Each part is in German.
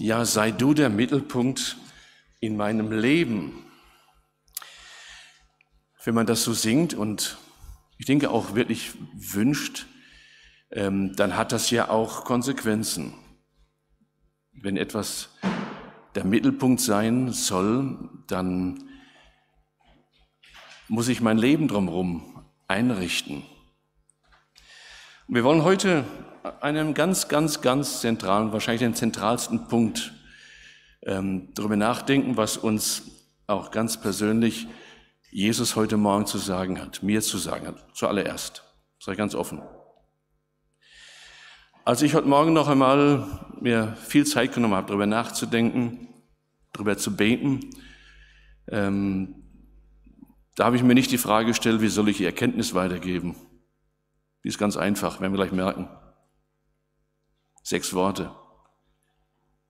ja, sei du der Mittelpunkt in meinem Leben. Wenn man das so singt und ich denke auch wirklich wünscht, ähm, dann hat das ja auch Konsequenzen. Wenn etwas der Mittelpunkt sein soll, dann muss ich mein Leben drumherum einrichten. Wir wollen heute einem ganz, ganz, ganz zentralen, wahrscheinlich den zentralsten Punkt ähm, darüber nachdenken, was uns auch ganz persönlich Jesus heute Morgen zu sagen hat, mir zu sagen hat, zuallererst. Sei ganz offen. Als ich heute Morgen noch einmal mir viel Zeit genommen habe, darüber nachzudenken, darüber zu beten, ähm, da habe ich mir nicht die Frage gestellt, wie soll ich die Erkenntnis weitergeben? Die ist ganz einfach, werden wir gleich merken. Sechs Worte.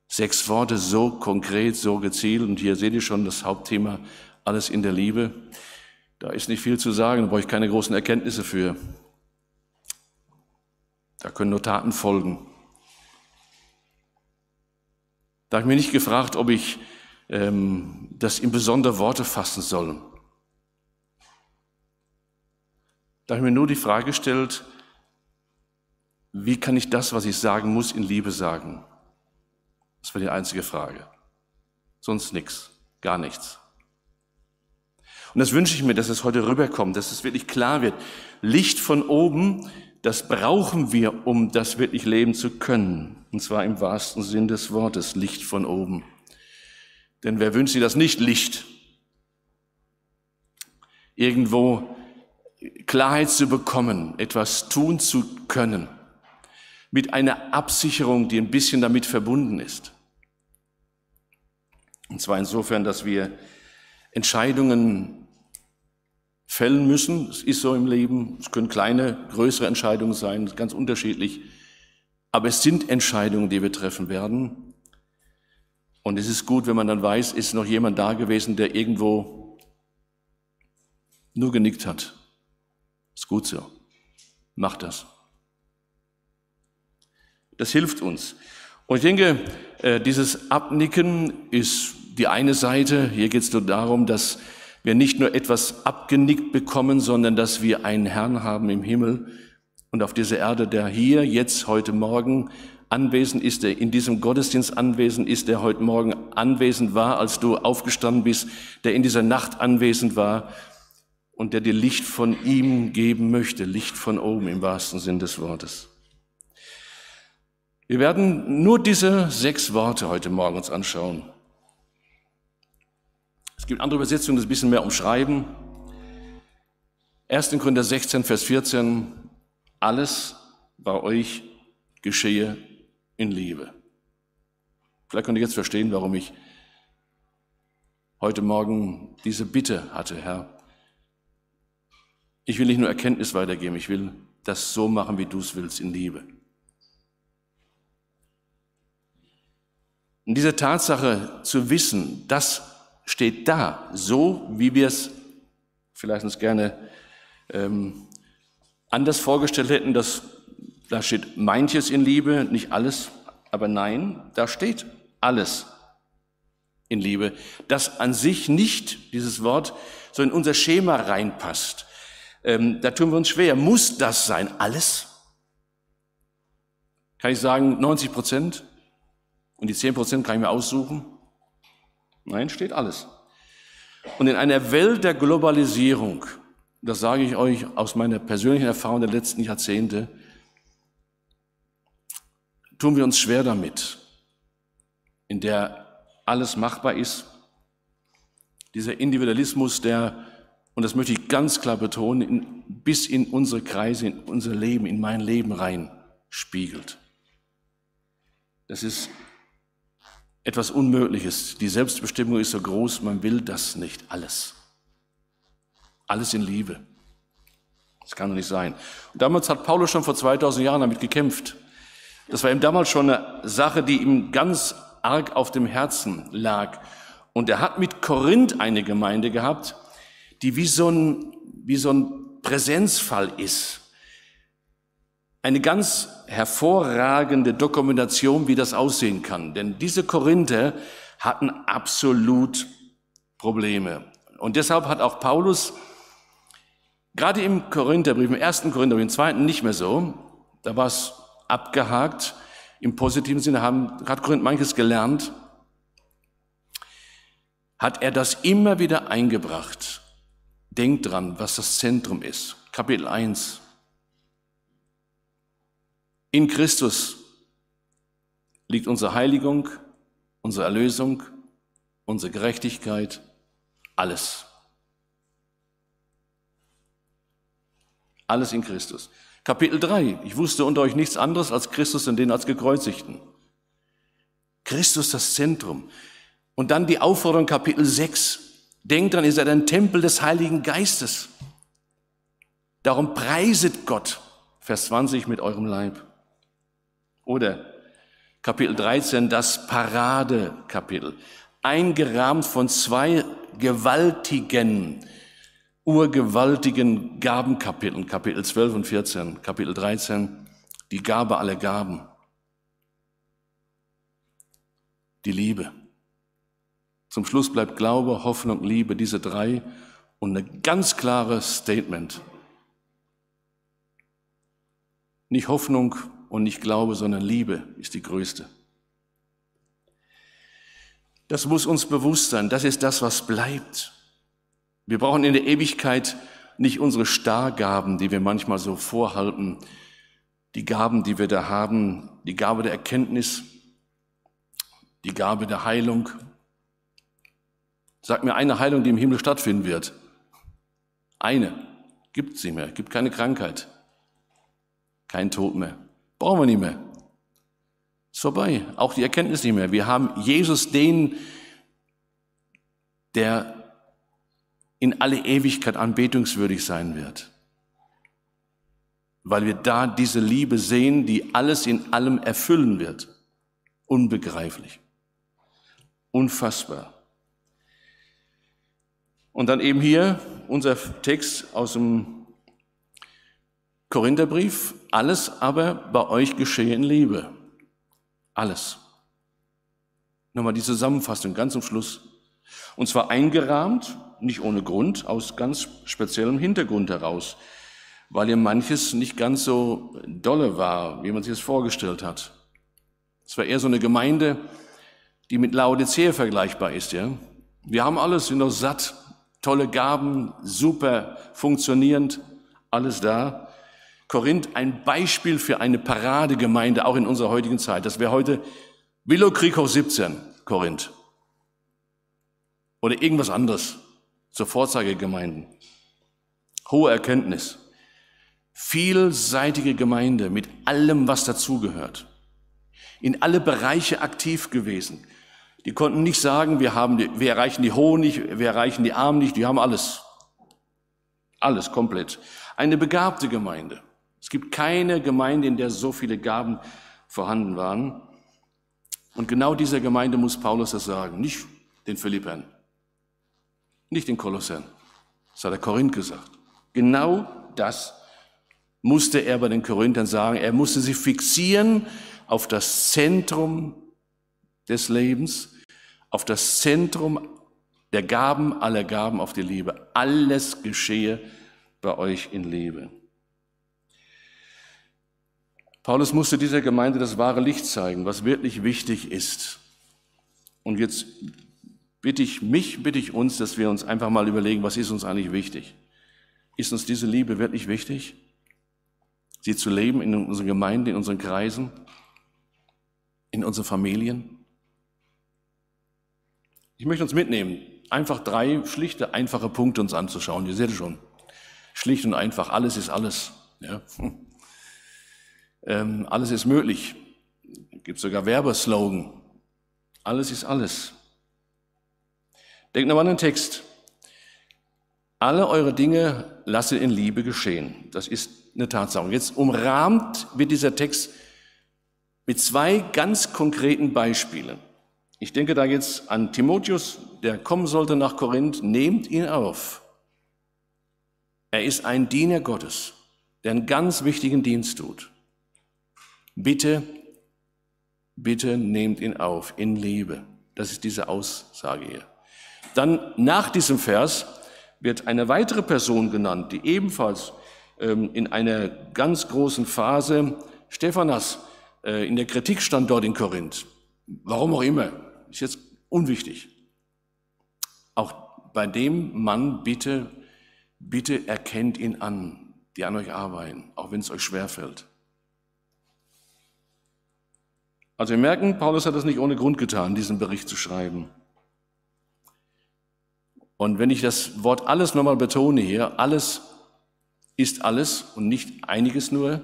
Sechs Worte so konkret, so gezielt. Und hier seht ihr schon das Hauptthema, alles in der Liebe. Da ist nicht viel zu sagen, da brauche ich keine großen Erkenntnisse für. Da können nur Taten folgen. Da habe ich mich nicht gefragt, ob ich ähm, das in besondere Worte fassen soll. Da habe ich mir nur die Frage gestellt, wie kann ich das, was ich sagen muss, in Liebe sagen? Das war die einzige Frage. Sonst nichts, gar nichts. Und das wünsche ich mir, dass es heute rüberkommt, dass es wirklich klar wird. Licht von oben, das brauchen wir, um das wirklich leben zu können. Und zwar im wahrsten Sinn des Wortes, Licht von oben. Denn wer wünscht sich das nicht? Licht. Irgendwo Klarheit zu bekommen, etwas tun zu können, mit einer Absicherung, die ein bisschen damit verbunden ist. Und zwar insofern, dass wir Entscheidungen fällen müssen. Es ist so im Leben. Es können kleine, größere Entscheidungen sein, ganz unterschiedlich. Aber es sind Entscheidungen, die wir treffen werden. Und es ist gut, wenn man dann weiß, ist noch jemand da gewesen, der irgendwo nur genickt hat ist gut so. Mach das. Das hilft uns. Und ich denke, äh, dieses Abnicken ist die eine Seite. Hier geht es nur darum, dass wir nicht nur etwas abgenickt bekommen, sondern dass wir einen Herrn haben im Himmel und auf dieser Erde, der hier, jetzt, heute Morgen anwesend ist, der in diesem Gottesdienst anwesend ist, der heute Morgen anwesend war, als du aufgestanden bist, der in dieser Nacht anwesend war, und der dir Licht von ihm geben möchte, Licht von oben im wahrsten Sinn des Wortes. Wir werden nur diese sechs Worte heute Morgen uns anschauen. Es gibt andere Übersetzungen, die ein bisschen mehr umschreiben. 1. Korinther 16, Vers 14. Alles bei euch geschehe in Liebe. Vielleicht könnt ihr jetzt verstehen, warum ich heute Morgen diese Bitte hatte, Herr, ich will nicht nur Erkenntnis weitergeben, ich will das so machen, wie du es willst, in Liebe. Und diese Tatsache zu wissen, das steht da, so wie wir es vielleicht uns gerne ähm, anders vorgestellt hätten, dass da steht manches in Liebe, nicht alles, aber nein, da steht alles in Liebe, das an sich nicht, dieses Wort, so in unser Schema reinpasst. Ähm, da tun wir uns schwer. Muss das sein? Alles? Kann ich sagen 90 Prozent? Und die 10 Prozent kann ich mir aussuchen? Nein, steht alles. Und in einer Welt der Globalisierung, das sage ich euch aus meiner persönlichen Erfahrung der letzten Jahrzehnte, tun wir uns schwer damit, in der alles machbar ist. Dieser Individualismus, der und das möchte ich ganz klar betonen, in, bis in unsere Kreise, in unser Leben, in mein Leben rein spiegelt. Das ist etwas Unmögliches. Die Selbstbestimmung ist so groß, man will das nicht alles. Alles in Liebe. Das kann doch nicht sein. Und damals hat Paulus schon vor 2000 Jahren damit gekämpft. Das war ihm damals schon eine Sache, die ihm ganz arg auf dem Herzen lag. Und er hat mit Korinth eine Gemeinde gehabt, die wie so ein, wie so ein Präsenzfall ist. Eine ganz hervorragende Dokumentation, wie das aussehen kann. Denn diese Korinther hatten absolut Probleme. Und deshalb hat auch Paulus gerade im Korintherbrief, im ersten Korintherbrief, im zweiten nicht mehr so, da war es abgehakt. Im positiven Sinne haben, hat Korinth manches gelernt, hat er das immer wieder eingebracht. Denkt dran, was das Zentrum ist. Kapitel 1. In Christus liegt unsere Heiligung, unsere Erlösung, unsere Gerechtigkeit, alles. Alles in Christus. Kapitel 3. Ich wusste unter euch nichts anderes als Christus und den als gekreuzigten. Christus das Zentrum. Und dann die Aufforderung Kapitel 6. Denkt dran, ihr seid ein Tempel des Heiligen Geistes. Darum preiset Gott, Vers 20, mit eurem Leib. Oder Kapitel 13, das Paradekapitel, eingerahmt von zwei gewaltigen, urgewaltigen Gabenkapiteln, Kapitel 12 und 14, Kapitel 13, die Gabe aller Gaben, die Liebe. Zum Schluss bleibt Glaube, Hoffnung, Liebe, diese drei und ein ganz klares Statement. Nicht Hoffnung und nicht Glaube, sondern Liebe ist die größte. Das muss uns bewusst sein. Das ist das, was bleibt. Wir brauchen in der Ewigkeit nicht unsere Stargaben, die wir manchmal so vorhalten, die Gaben, die wir da haben, die Gabe der Erkenntnis, die Gabe der Heilung, Sag mir eine Heilung, die im Himmel stattfinden wird. Eine. Gibt es nicht mehr. Gibt keine Krankheit. Kein Tod mehr. Brauchen wir nicht mehr. Ist vorbei. Auch die Erkenntnis nicht mehr. Wir haben Jesus, den, der in alle Ewigkeit anbetungswürdig sein wird. Weil wir da diese Liebe sehen, die alles in allem erfüllen wird. Unbegreiflich. Unfassbar. Und dann eben hier unser Text aus dem Korintherbrief, alles aber bei euch geschehe in Liebe. Alles. Nochmal die Zusammenfassung ganz zum Schluss. Und zwar eingerahmt, nicht ohne Grund, aus ganz speziellem Hintergrund heraus, weil ihr manches nicht ganz so dolle war, wie man sich das vorgestellt hat. Es war eher so eine Gemeinde, die mit Laodicea vergleichbar ist. Ja? Wir haben alles, sind noch satt, tolle Gaben, super funktionierend, alles da. Korinth ein Beispiel für eine Paradegemeinde, auch in unserer heutigen Zeit. Das wäre heute Willow Krieghoch 17, Korinth. Oder irgendwas anderes zur Vorzeigegemeinden. Hohe Erkenntnis. Vielseitige Gemeinde mit allem, was dazugehört. In alle Bereiche aktiv gewesen. Die konnten nicht sagen, wir, haben die, wir erreichen die Hohen nicht, wir erreichen die Armen nicht, die haben alles. Alles komplett. Eine begabte Gemeinde. Es gibt keine Gemeinde, in der so viele Gaben vorhanden waren. Und genau dieser Gemeinde muss Paulus das sagen, nicht den Philippern, nicht den Kolossern. Das hat er Korinth gesagt. Genau das musste er bei den Korinthern sagen. Er musste sie fixieren auf das Zentrum des Lebens, auf das Zentrum der Gaben, aller Gaben, auf die Liebe. Alles geschehe bei euch in Liebe. Paulus musste dieser Gemeinde das wahre Licht zeigen, was wirklich wichtig ist. Und jetzt bitte ich mich, bitte ich uns, dass wir uns einfach mal überlegen, was ist uns eigentlich wichtig? Ist uns diese Liebe wirklich wichtig? Sie zu leben in unseren Gemeinden, in unseren Kreisen, in unseren Familien? Ich möchte uns mitnehmen, einfach drei schlichte, einfache Punkte uns anzuschauen. Ihr seht es schon. Schlicht und einfach. Alles ist alles. Ja. Ähm, alles ist möglich. Gibt sogar Werbeslogan. Alles ist alles. Denkt nochmal an den Text. Alle eure Dinge lasse in Liebe geschehen. Das ist eine Tatsache. jetzt umrahmt wird dieser Text mit zwei ganz konkreten Beispielen. Ich denke da jetzt an Timotheus, der kommen sollte nach Korinth, nehmt ihn auf. Er ist ein Diener Gottes, der einen ganz wichtigen Dienst tut. Bitte, bitte nehmt ihn auf in Liebe. Das ist diese Aussage hier. Dann nach diesem Vers wird eine weitere Person genannt, die ebenfalls ähm, in einer ganz großen Phase, Stephanas, äh, in der Kritik stand dort in Korinth. Warum auch immer. Ist jetzt unwichtig. Auch bei dem Mann bitte, bitte erkennt ihn an, die an euch arbeiten, auch wenn es euch schwerfällt. Also wir merken, Paulus hat das nicht ohne Grund getan, diesen Bericht zu schreiben. Und wenn ich das Wort alles nochmal betone hier, alles ist alles und nicht einiges nur,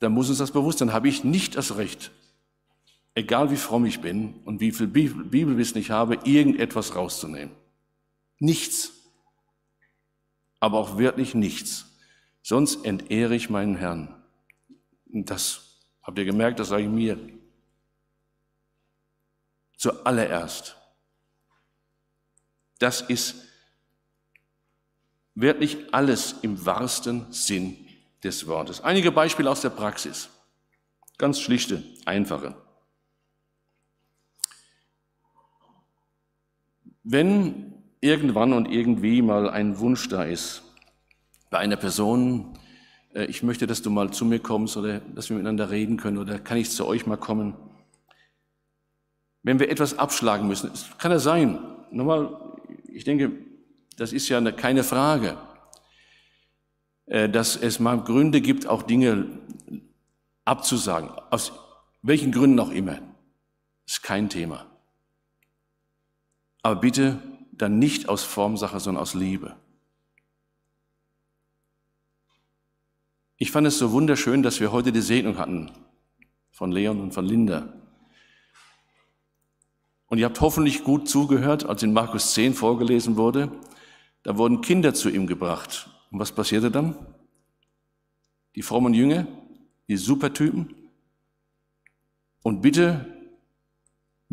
dann muss uns das bewusst sein, habe ich nicht das Recht, egal wie fromm ich bin und wie viel Bibelwissen ich habe, irgendetwas rauszunehmen. Nichts. Aber auch wirklich nichts. Sonst entehre ich meinen Herrn. Das habt ihr gemerkt, das sage ich mir. Zuallererst. Das ist wirklich alles im wahrsten Sinn des Wortes. Einige Beispiele aus der Praxis. Ganz schlichte, einfache. Wenn irgendwann und irgendwie mal ein Wunsch da ist, bei einer Person, äh, ich möchte, dass du mal zu mir kommst oder dass wir miteinander reden können oder kann ich zu euch mal kommen. Wenn wir etwas abschlagen müssen, kann das sein. Nochmal, ich denke, das ist ja keine Frage, äh, dass es mal Gründe gibt, auch Dinge abzusagen, aus welchen Gründen auch immer. Das ist kein Thema. Aber bitte dann nicht aus Formsache, sondern aus Liebe. Ich fand es so wunderschön, dass wir heute die Segnung hatten von Leon und von Linda. Und ihr habt hoffentlich gut zugehört, als in Markus 10 vorgelesen wurde. Da wurden Kinder zu ihm gebracht. Und was passierte dann? Die frommen Jünger, die Supertypen. Und bitte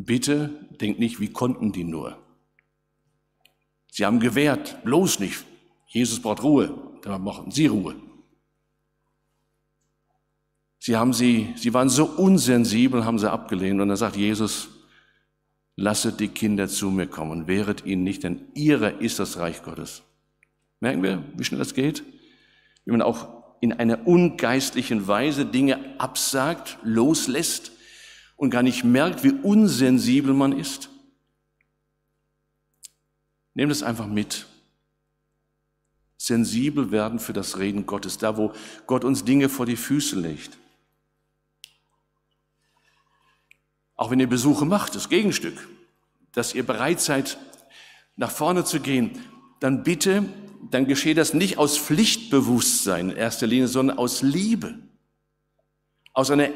Bitte denkt nicht, wie konnten die nur. Sie haben gewehrt, bloß nicht. Jesus braucht Ruhe, dann machen Sie Ruhe. Sie haben sie, sie waren so unsensibel, haben sie abgelehnt. Und dann sagt Jesus, lasset die Kinder zu mir kommen und wehret ihnen nicht, denn ihrer ist das Reich Gottes. Merken wir, wie schnell das geht? Wie man auch in einer ungeistlichen Weise Dinge absagt, loslässt, und gar nicht merkt, wie unsensibel man ist. Nehmt es einfach mit. Sensibel werden für das Reden Gottes, da wo Gott uns Dinge vor die Füße legt. Auch wenn ihr Besuche macht, das Gegenstück, dass ihr bereit seid, nach vorne zu gehen, dann bitte, dann geschehe das nicht aus Pflichtbewusstsein in erster Linie, sondern aus Liebe, aus einer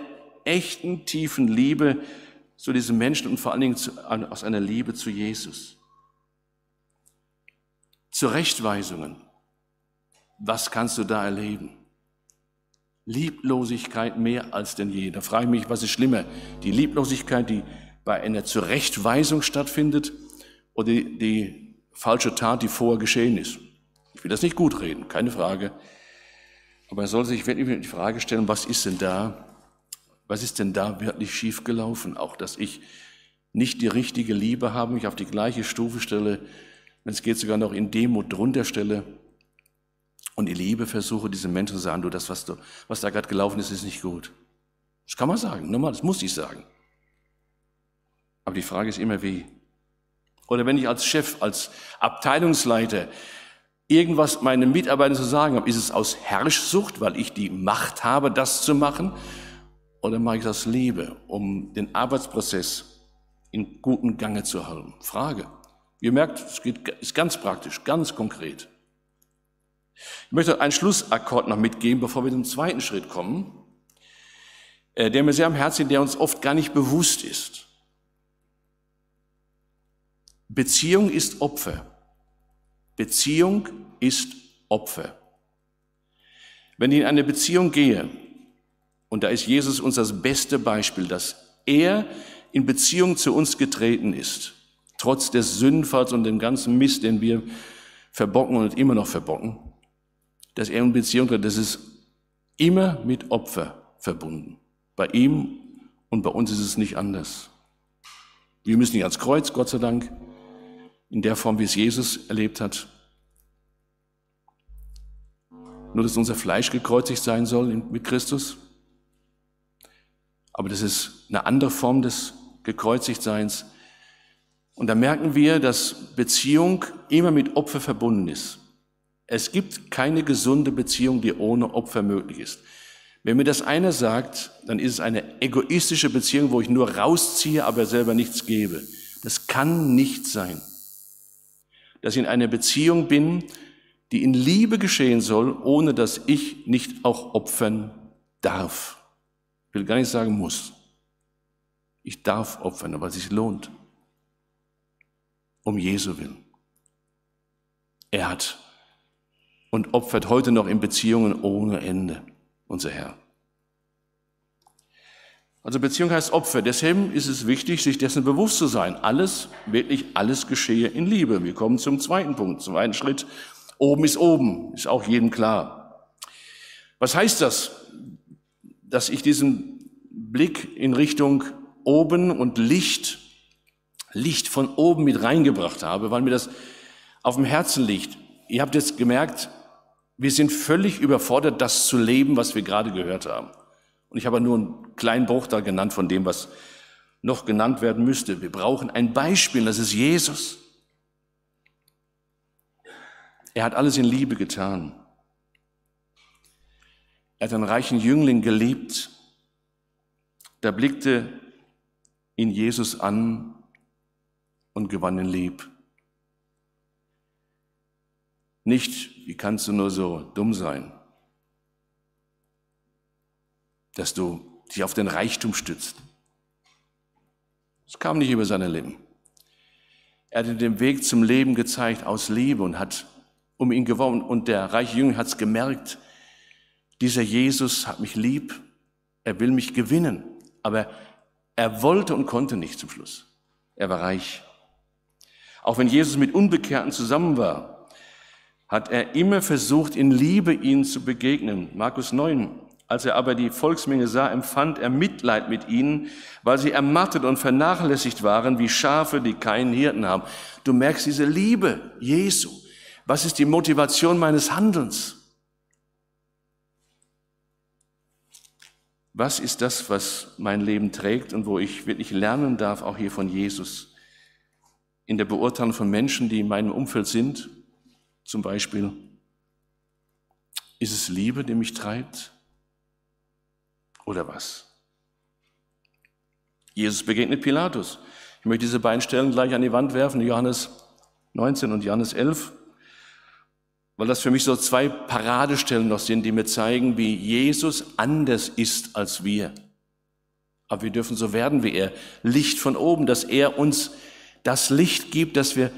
echten, tiefen Liebe zu diesem Menschen und vor allen Dingen zu, aus einer Liebe zu Jesus. Zurechtweisungen. Was kannst du da erleben? Lieblosigkeit mehr als denn je. Da frage ich mich, was ist schlimmer? Die Lieblosigkeit, die bei einer Zurechtweisung stattfindet oder die, die falsche Tat, die vorher geschehen ist? Ich will das nicht gut reden, keine Frage. Aber er soll sich wirklich die Frage stellen, was ist denn da was ist denn da wirklich schiefgelaufen? Auch, dass ich nicht die richtige Liebe habe, mich auf die gleiche Stufe stelle, wenn es geht sogar noch in Demut drunter stelle und in Liebe versuche, diesen Menschen zu sagen, du, das, was, du, was da gerade gelaufen ist, ist nicht gut. Das kann man sagen, normal, das muss ich sagen. Aber die Frage ist immer, wie? Oder wenn ich als Chef, als Abteilungsleiter irgendwas meinen Mitarbeitern zu sagen habe, ist es aus Herrschsucht, weil ich die Macht habe, das zu machen? Oder mache ich das Liebe, um den Arbeitsprozess in guten Gange zu halten? Frage. Ihr merkt, es geht, ist ganz praktisch, ganz konkret. Ich möchte einen Schlussakkord noch mitgeben, bevor wir zum zweiten Schritt kommen, äh, der mir sehr am Herzen liegt, der uns oft gar nicht bewusst ist. Beziehung ist Opfer. Beziehung ist Opfer. Wenn ich in eine Beziehung gehe, und da ist Jesus uns das beste Beispiel, dass er in Beziehung zu uns getreten ist, trotz des Sündfalls und dem ganzen Mist, den wir verbocken und immer noch verbocken, dass er in Beziehung tritt, das ist immer mit Opfer verbunden. Bei ihm und bei uns ist es nicht anders. Wir müssen nicht ans Kreuz, Gott sei Dank, in der Form, wie es Jesus erlebt hat. Nur, dass unser Fleisch gekreuzigt sein soll mit Christus, aber das ist eine andere Form des Gekreuzigtseins. Und da merken wir, dass Beziehung immer mit Opfer verbunden ist. Es gibt keine gesunde Beziehung, die ohne Opfer möglich ist. Wenn mir das einer sagt, dann ist es eine egoistische Beziehung, wo ich nur rausziehe, aber selber nichts gebe. Das kann nicht sein. Dass ich in einer Beziehung bin, die in Liebe geschehen soll, ohne dass ich nicht auch opfern darf. Ich will gar nicht sagen muss. Ich darf opfern, aber es sich lohnt. Um Jesu willen. Er hat und opfert heute noch in Beziehungen ohne Ende, unser Herr. Also Beziehung heißt Opfer. Deshalb ist es wichtig, sich dessen bewusst zu sein. Alles, wirklich alles geschehe in Liebe. Wir kommen zum zweiten Punkt, zum zweiten Schritt. Oben ist oben, ist auch jedem klar. Was heißt das? dass ich diesen Blick in Richtung oben und Licht, Licht von oben mit reingebracht habe, weil mir das auf dem Herzen liegt. Ihr habt jetzt gemerkt, wir sind völlig überfordert, das zu leben, was wir gerade gehört haben. Und ich habe nur einen kleinen Bruch da genannt von dem, was noch genannt werden müsste. Wir brauchen ein Beispiel, das ist Jesus. Er hat alles in Liebe getan. Er hat einen reichen Jüngling geliebt. Da blickte ihn Jesus an und gewann ihn lieb. Nicht, wie kannst du nur so dumm sein, dass du dich auf den Reichtum stützt. Es kam nicht über seine Lippen. Er hat den Weg zum Leben gezeigt aus Liebe und hat um ihn geworben. Und der reiche Jüngling hat es gemerkt, dieser Jesus hat mich lieb, er will mich gewinnen, aber er wollte und konnte nicht zum Schluss. Er war reich. Auch wenn Jesus mit Unbekehrten zusammen war, hat er immer versucht, in Liebe ihnen zu begegnen. Markus 9. Als er aber die Volksmenge sah, empfand er Mitleid mit ihnen, weil sie ermattet und vernachlässigt waren, wie Schafe, die keinen Hirten haben. Du merkst diese Liebe Jesu. Was ist die Motivation meines Handelns? was ist das, was mein Leben trägt und wo ich wirklich lernen darf, auch hier von Jesus. In der Beurteilung von Menschen, die in meinem Umfeld sind, zum Beispiel, ist es Liebe, die mich treibt? Oder was? Jesus begegnet Pilatus. Ich möchte diese beiden Stellen gleich an die Wand werfen, Johannes 19 und Johannes 11 weil das für mich so zwei Paradestellen noch sind, die mir zeigen, wie Jesus anders ist als wir. Aber wir dürfen so werden wie er. Licht von oben, dass er uns das Licht gibt, dass wir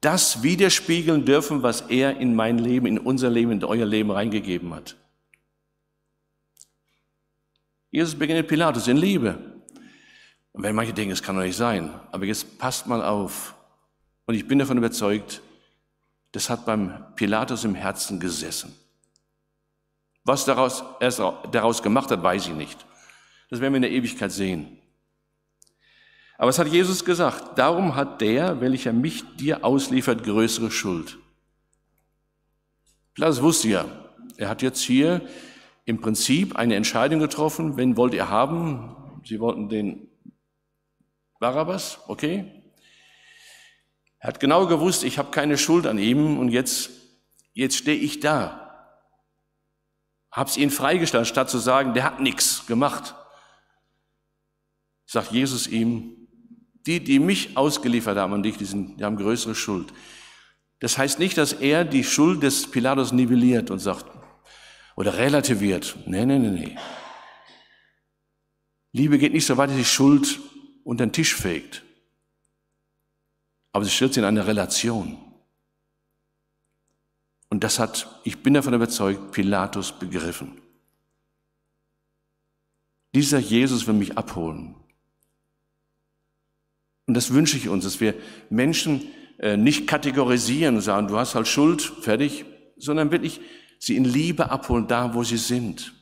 das widerspiegeln dürfen, was er in mein Leben, in unser Leben, in euer Leben reingegeben hat. Jesus begegnet Pilatus in Liebe. Und wenn manche denken, es kann doch nicht sein, aber jetzt passt mal auf. Und ich bin davon überzeugt, das hat beim Pilatus im Herzen gesessen. Was daraus, er daraus gemacht hat, weiß ich nicht. Das werden wir in der Ewigkeit sehen. Aber es hat Jesus gesagt, darum hat der, welcher mich dir ausliefert, größere Schuld. Pilatus wusste ja, er hat jetzt hier im Prinzip eine Entscheidung getroffen, wen wollt ihr haben? Sie wollten den Barabbas, okay? Er hat genau gewusst, ich habe keine Schuld an ihm und jetzt, jetzt stehe ich da. Hab's ihn freigestellt, statt zu sagen, der hat nichts gemacht. Sagt Jesus ihm, die, die mich ausgeliefert haben an dich, die, sind, die haben größere Schuld. Das heißt nicht, dass er die Schuld des Pilatus nivelliert und sagt, oder relativiert. Nee, nee, nee, nee. Liebe geht nicht so weit, dass die Schuld unter den Tisch fegt aber sie stellt sie in eine Relation. Und das hat, ich bin davon überzeugt, Pilatus begriffen. Dieser Jesus will mich abholen. Und das wünsche ich uns, dass wir Menschen äh, nicht kategorisieren und sagen, du hast halt Schuld, fertig, sondern wirklich sie in Liebe abholen, da wo sie sind.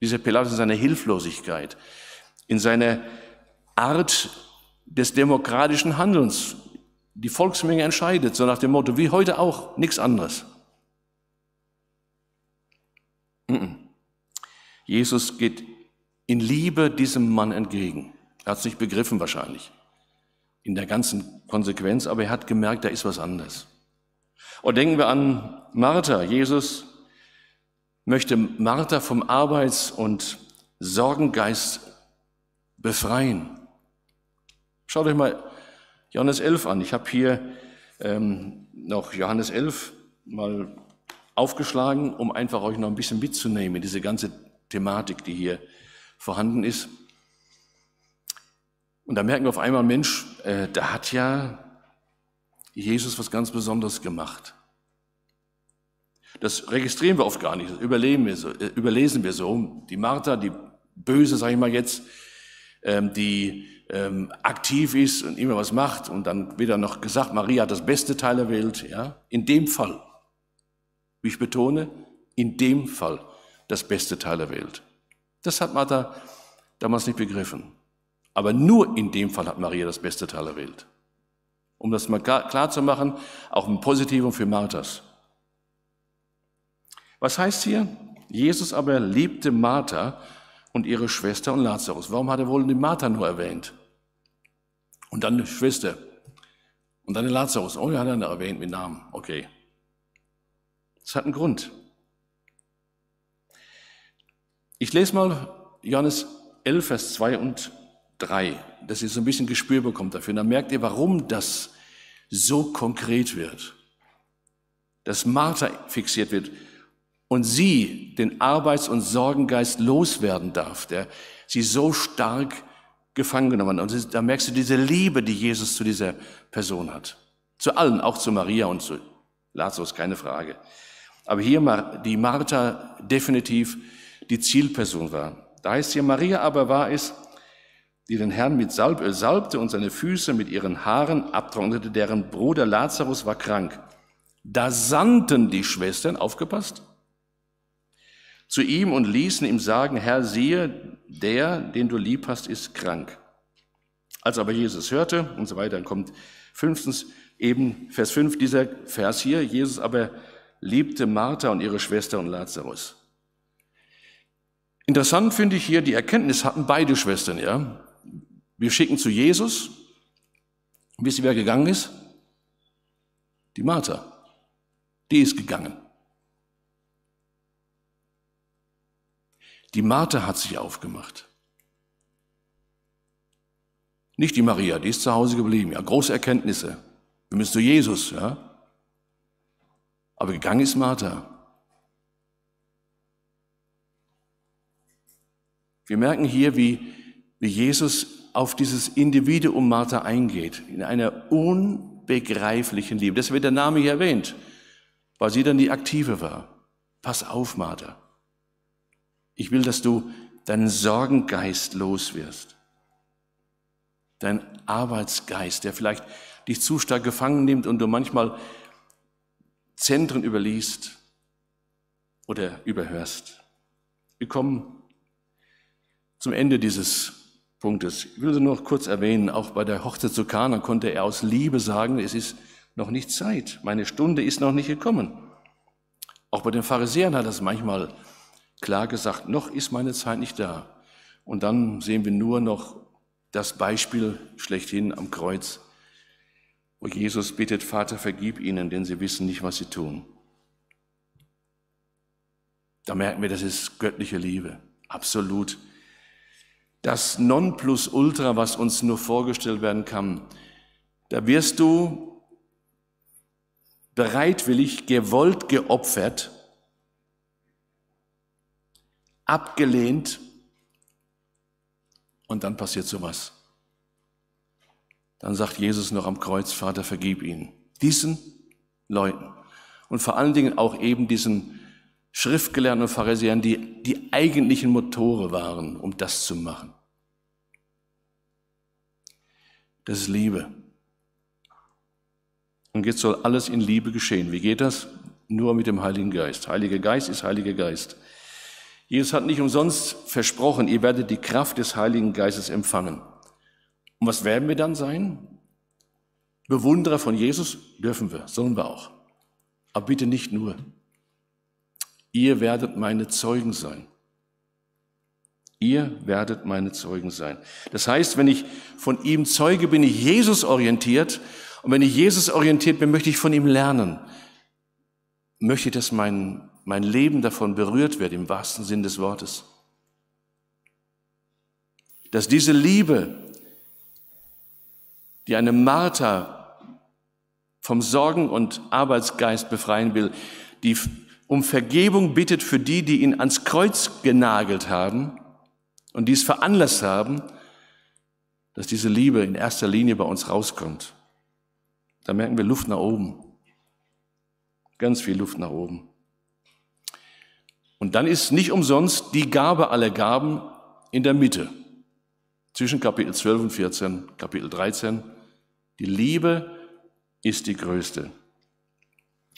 Dieser Pilatus in seiner Hilflosigkeit, in seiner Art des demokratischen Handelns die Volksmenge entscheidet, so nach dem Motto, wie heute auch, nichts anderes. Jesus geht in Liebe diesem Mann entgegen. Er hat es nicht begriffen wahrscheinlich, in der ganzen Konsequenz, aber er hat gemerkt, da ist was anderes. Und denken wir an Martha. Jesus möchte Martha vom Arbeits- und Sorgengeist befreien. Schaut euch mal Johannes 11 an. Ich habe hier ähm, noch Johannes 11 mal aufgeschlagen, um einfach euch noch ein bisschen mitzunehmen, diese ganze Thematik, die hier vorhanden ist. Und da merken wir auf einmal, Mensch, äh, da hat ja Jesus was ganz Besonderes gemacht. Das registrieren wir oft gar nicht, das überleben wir so, äh, überlesen wir so. Die Martha, die Böse, sage ich mal jetzt, ähm, die ähm, aktiv ist und immer was macht und dann wird er noch gesagt, Maria hat das beste Teil erwählt. Ja? In dem Fall, wie ich betone, in dem Fall das beste Teil erwählt. Das hat Martha damals nicht begriffen. Aber nur in dem Fall hat Maria das beste Teil erwählt. Um das mal klar zu machen, auch ein Positivum für Marthas. Was heißt hier? Jesus aber liebte Martha und ihre Schwester und Lazarus. Warum hat er wohl die Martha nur erwähnt? Und dann die Schwester. Und dann den Lazarus. Oh, ja, hat er erwähnt mit Namen. Okay. Das hat einen Grund. Ich lese mal Johannes 11, Vers 2 und 3, dass ihr so ein bisschen Gespür bekommt dafür. Und dann merkt ihr, warum das so konkret wird. Dass Martha fixiert wird und sie den Arbeits- und Sorgengeist loswerden darf, der sie so stark gefangen genommen hat. Und da merkst du diese Liebe, die Jesus zu dieser Person hat. Zu allen, auch zu Maria und zu Lazarus, keine Frage. Aber hier die Martha definitiv die Zielperson war. Da heißt hier, Maria aber war es, die den Herrn mit Salböl äh, salbte und seine Füße mit ihren Haaren abtrocknete, deren Bruder Lazarus war krank. Da sandten die Schwestern, aufgepasst, zu ihm und ließen ihm sagen, Herr, siehe, der, den du lieb hast, ist krank. Als aber Jesus hörte und so weiter, dann kommt fünftens eben Vers 5, dieser Vers hier, Jesus aber liebte Martha und ihre Schwester und Lazarus. Interessant finde ich hier, die Erkenntnis hatten beide Schwestern, ja. Wir schicken zu Jesus, wisst ihr, wer gegangen ist? Die Martha. Die ist gegangen. Die Martha hat sich aufgemacht. Nicht die Maria, die ist zu Hause geblieben. Ja, große Erkenntnisse. Wir müssen zu Jesus, ja. Aber gegangen ist Martha. Wir merken hier, wie, wie Jesus auf dieses Individuum Martha eingeht, in einer unbegreiflichen Liebe. Das wird der Name hier erwähnt, weil sie dann die Aktive war. Pass auf, Martha. Ich will, dass du deinen Sorgengeist los wirst. Dein Arbeitsgeist, der vielleicht dich zu stark gefangen nimmt und du manchmal Zentren überliest oder überhörst. Wir kommen zum Ende dieses Punktes. Ich will nur noch kurz erwähnen, auch bei der Hochzeit zu Kana konnte er aus Liebe sagen, es ist noch nicht Zeit, meine Stunde ist noch nicht gekommen. Auch bei den Pharisäern hat das manchmal klar gesagt, noch ist meine Zeit nicht da. Und dann sehen wir nur noch das Beispiel schlechthin am Kreuz, wo Jesus bittet, Vater, vergib ihnen, denn sie wissen nicht, was sie tun. Da merken wir, das ist göttliche Liebe, absolut. Das Nonplusultra, was uns nur vorgestellt werden kann, da wirst du bereitwillig, gewollt geopfert, abgelehnt und dann passiert sowas. Dann sagt Jesus noch am Kreuz, Vater, vergib ihnen. Diesen Leuten. Und vor allen Dingen auch eben diesen Schriftgelehrten und Pharisäern, die die eigentlichen Motore waren, um das zu machen. Das ist Liebe. Und jetzt soll alles in Liebe geschehen. Wie geht das? Nur mit dem Heiligen Geist. Heiliger Geist ist Heiliger Geist. Jesus hat nicht umsonst versprochen, ihr werdet die Kraft des Heiligen Geistes empfangen. Und was werden wir dann sein? Bewunderer von Jesus dürfen wir, sollen wir auch. Aber bitte nicht nur. Ihr werdet meine Zeugen sein. Ihr werdet meine Zeugen sein. Das heißt, wenn ich von ihm Zeuge bin, ich Jesus orientiert. Und wenn ich Jesus orientiert bin, möchte ich von ihm lernen. Möchte ich das meinen mein Leben davon berührt wird, im wahrsten Sinn des Wortes. Dass diese Liebe, die eine Martha vom Sorgen- und Arbeitsgeist befreien will, die um Vergebung bittet für die, die ihn ans Kreuz genagelt haben und dies veranlasst haben, dass diese Liebe in erster Linie bei uns rauskommt. Da merken wir Luft nach oben. Ganz viel Luft nach oben. Und dann ist nicht umsonst die Gabe aller Gaben in der Mitte. Zwischen Kapitel 12 und 14, Kapitel 13. Die Liebe ist die größte.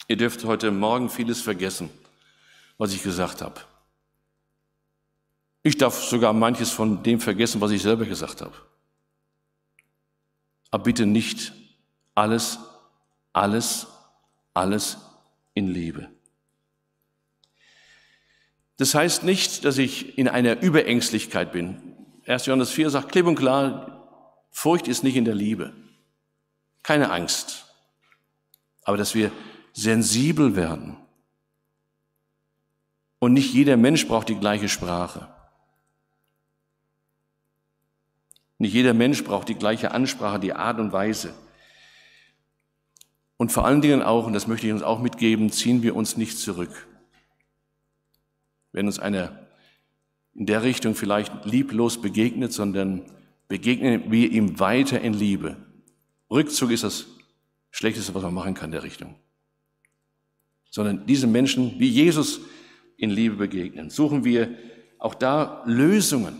Ihr dürft heute Morgen vieles vergessen, was ich gesagt habe. Ich darf sogar manches von dem vergessen, was ich selber gesagt habe. Aber bitte nicht alles, alles, alles in Liebe. Das heißt nicht, dass ich in einer Überängstlichkeit bin. 1. Johannes 4 sagt klipp und klar, Furcht ist nicht in der Liebe. Keine Angst. Aber dass wir sensibel werden. Und nicht jeder Mensch braucht die gleiche Sprache. Nicht jeder Mensch braucht die gleiche Ansprache, die Art und Weise. Und vor allen Dingen auch, und das möchte ich uns auch mitgeben, ziehen wir uns nicht zurück wenn uns einer in der Richtung vielleicht lieblos begegnet, sondern begegnen wir ihm weiter in Liebe. Rückzug ist das Schlechteste, was man machen kann in der Richtung. Sondern diesen Menschen wie Jesus in Liebe begegnen. Suchen wir auch da Lösungen.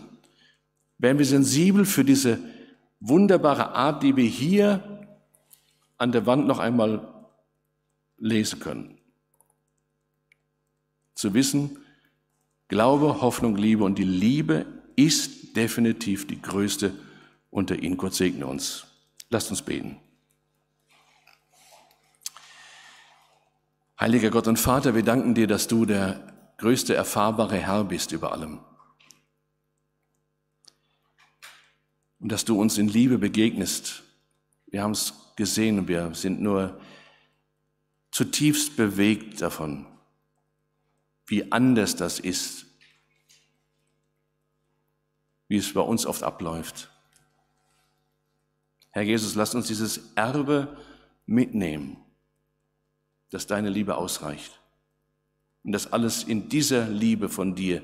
Werden wir sensibel für diese wunderbare Art, die wir hier an der Wand noch einmal lesen können. Zu wissen, Glaube, Hoffnung, Liebe und die Liebe ist definitiv die größte unter ihnen. Gott segne uns. Lasst uns beten. Heiliger Gott und Vater, wir danken dir, dass du der größte erfahrbare Herr bist über allem. Und dass du uns in Liebe begegnest. Wir haben es gesehen und wir sind nur zutiefst bewegt davon wie anders das ist, wie es bei uns oft abläuft. Herr Jesus, lass uns dieses Erbe mitnehmen, dass deine Liebe ausreicht und dass alles in dieser Liebe von dir,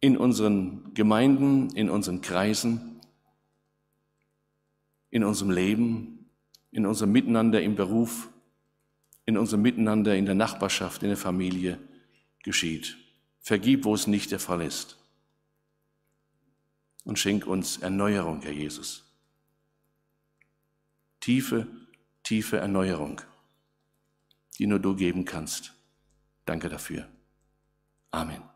in unseren Gemeinden, in unseren Kreisen, in unserem Leben, in unserem Miteinander im Beruf, in unserem Miteinander, in der Nachbarschaft, in der Familie geschieht. Vergib, wo es nicht der Fall ist. Und schenk uns Erneuerung, Herr Jesus. Tiefe, tiefe Erneuerung, die nur du geben kannst. Danke dafür. Amen.